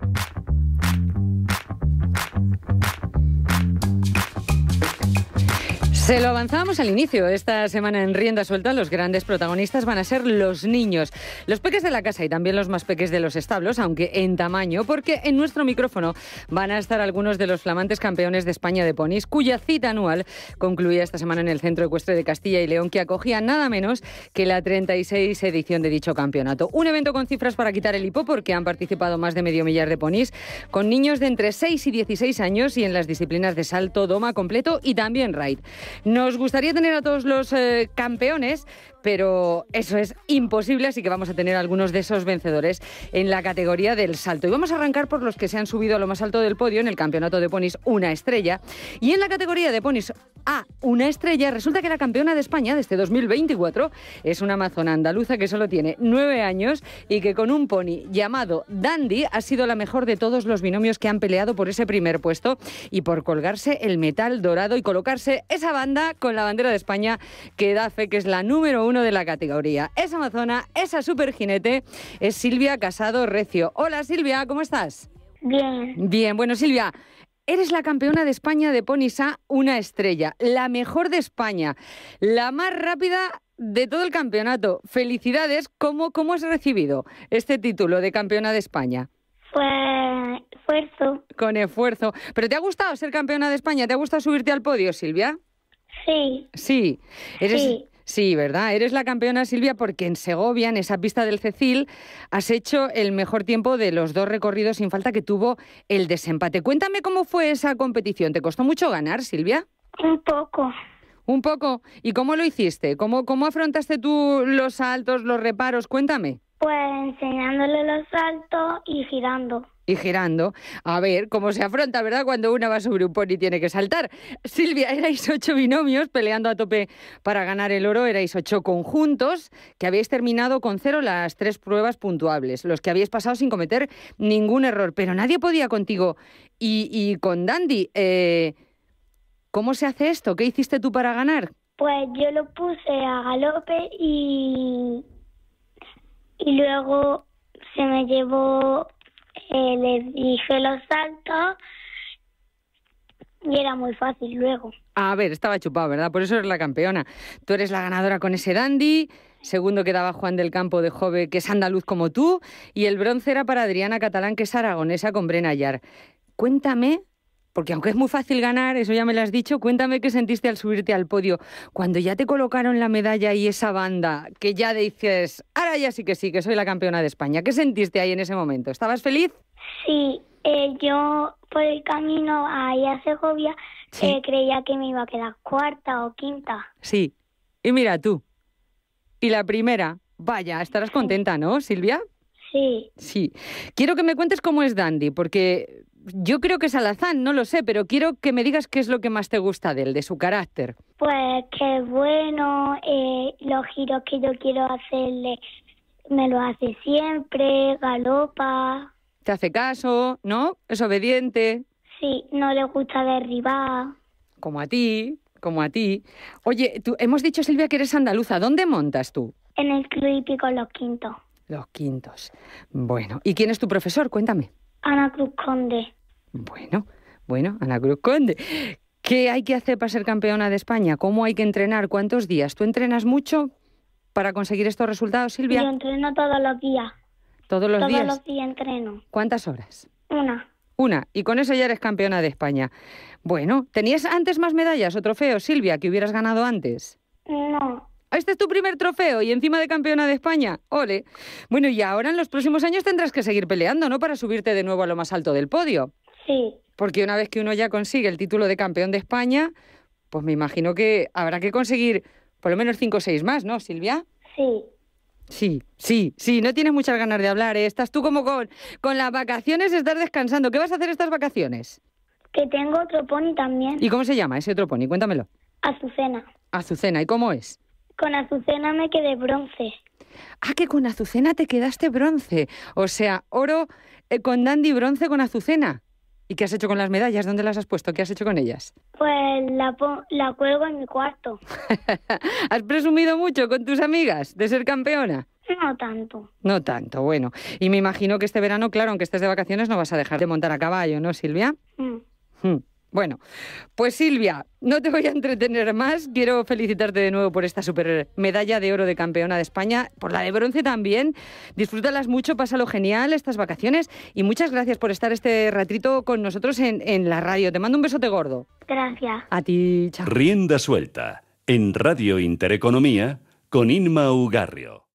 thank you Se lo avanzábamos al inicio. Esta semana en Rienda Suelta los grandes protagonistas van a ser los niños, los peques de la casa y también los más peques de los establos, aunque en tamaño, porque en nuestro micrófono van a estar algunos de los flamantes campeones de España de ponis, cuya cita anual concluía esta semana en el Centro Ecuestre de Castilla y León, que acogía nada menos que la 36 edición de dicho campeonato. Un evento con cifras para quitar el hipo, porque han participado más de medio millar de ponis, con niños de entre 6 y 16 años y en las disciplinas de salto, doma completo y también raid. Nos gustaría tener a todos los eh, campeones, pero eso es imposible, así que vamos a tener algunos de esos vencedores en la categoría del salto. Y vamos a arrancar por los que se han subido a lo más alto del podio en el Campeonato de Ponis Una Estrella. Y en la categoría de Ponis a una estrella. Resulta que la campeona de España de este 2024 es una amazona andaluza que solo tiene nueve años y que con un pony llamado Dandy ha sido la mejor de todos los binomios que han peleado por ese primer puesto y por colgarse el metal dorado y colocarse esa banda con la bandera de España que da fe que es la número uno de la categoría. Esa amazona, esa super jinete, es Silvia Casado Recio. Hola Silvia, ¿cómo estás? Bien. Bien, bueno Silvia, Eres la campeona de España de a una estrella, la mejor de España, la más rápida de todo el campeonato. Felicidades, ¿cómo, cómo has recibido este título de campeona de España? Fue pues, esfuerzo. Con esfuerzo. ¿Pero te ha gustado ser campeona de España? ¿Te ha gustado subirte al podio, Silvia? Sí. Sí. Eres, sí. Sí, ¿verdad? Eres la campeona, Silvia, porque en Segovia, en esa pista del Cecil, has hecho el mejor tiempo de los dos recorridos sin falta que tuvo el desempate. Cuéntame cómo fue esa competición. ¿Te costó mucho ganar, Silvia? Un poco. Un poco. ¿Y cómo lo hiciste? ¿Cómo, cómo afrontaste tú los saltos, los reparos? Cuéntame. Pues enseñándole los saltos y girando y girando, a ver cómo se afronta, ¿verdad? Cuando una va sobre un pony y tiene que saltar. Silvia, erais ocho binomios peleando a tope para ganar el oro, erais ocho conjuntos que habéis terminado con cero las tres pruebas puntuables, los que habéis pasado sin cometer ningún error, pero nadie podía contigo y, con Dandy. Eh, ¿Cómo se hace esto? ¿Qué hiciste tú para ganar? Pues yo lo puse a galope y, y luego se me llevó eh, dije los saltos y era muy fácil luego. A ver, estaba chupado, ¿verdad? Por eso eres la campeona. Tú eres la ganadora con ese dandy. Segundo quedaba Juan del Campo de Jove, que es andaluz como tú. Y el bronce era para Adriana Catalán, que es aragonesa con Brena Cuéntame porque aunque es muy fácil ganar, eso ya me lo has dicho, cuéntame qué sentiste al subirte al podio. Cuando ya te colocaron la medalla y esa banda, que ya dices, ahora ya sí que sí, que soy la campeona de España. ¿Qué sentiste ahí en ese momento? ¿Estabas feliz? Sí, eh, yo por el camino ahí a Segovia eh, creía que me iba a quedar cuarta o quinta. Sí, y mira tú. Y la primera, vaya, estarás contenta, ¿no, Silvia? Sí. Sí. Quiero que me cuentes cómo es Dandy, porque yo creo que es Alazán, no lo sé, pero quiero que me digas qué es lo que más te gusta de él, de su carácter. Pues que bueno, eh, los giros que yo quiero hacerle me lo hace siempre, galopa. Te hace caso, ¿no? Es obediente. Sí, no le gusta derribar. Como a ti, como a ti. Oye, tú, hemos dicho, Silvia, que eres andaluza. ¿Dónde montas tú? En el Club Los Quintos. Los Quintos. Bueno, ¿y quién es tu profesor? Cuéntame. Ana Cruz Conde. Bueno, bueno, Ana Cruz Conde. ¿Qué hay que hacer para ser campeona de España? ¿Cómo hay que entrenar? ¿Cuántos días? ¿Tú entrenas mucho para conseguir estos resultados, Silvia? Yo entreno todos los días. ¿Todos los días? Todos los días entreno. ¿Cuántas horas? Una. Una. Y con eso ya eres campeona de España. Bueno, ¿tenías antes más medallas o trofeos, Silvia, que hubieras ganado antes? No, Ah, este es tu primer trofeo y encima de campeona de España. Ole. Bueno, y ahora en los próximos años tendrás que seguir peleando, ¿no? Para subirte de nuevo a lo más alto del podio. Sí. Porque una vez que uno ya consigue el título de campeón de España, pues me imagino que habrá que conseguir por lo menos cinco o seis más, ¿no, Silvia? Sí. Sí, sí, sí, no tienes muchas ganas de hablar, ¿eh? estás tú como con, con las vacaciones, estás descansando. ¿Qué vas a hacer estas vacaciones? Que tengo otro pony también. ¿Y cómo se llama ese otro pony? Cuéntamelo. Azucena. Azucena, ¿y cómo es? Con Azucena me quedé bronce. Ah, que con Azucena te quedaste bronce. O sea, oro eh, con Dandy, bronce con Azucena. ¿Y qué has hecho con las medallas? ¿Dónde las has puesto? ¿Qué has hecho con ellas? Pues la, la cuelgo en mi cuarto. ¿Has presumido mucho con tus amigas de ser campeona? No tanto. No tanto, bueno. Y me imagino que este verano, claro, aunque estés de vacaciones, no vas a dejar de montar a caballo, ¿no, Silvia? Mm. Mm. Bueno, pues Silvia, no te voy a entretener más. Quiero felicitarte de nuevo por esta super medalla de oro de campeona de España, por la de bronce también. Disfrútalas mucho, pásalo genial estas vacaciones y muchas gracias por estar este ratito con nosotros en, en la radio. Te mando un besote gordo. Gracias. A ti, chao. Rienda suelta en Radio Intereconomía con Inma Ugarrio.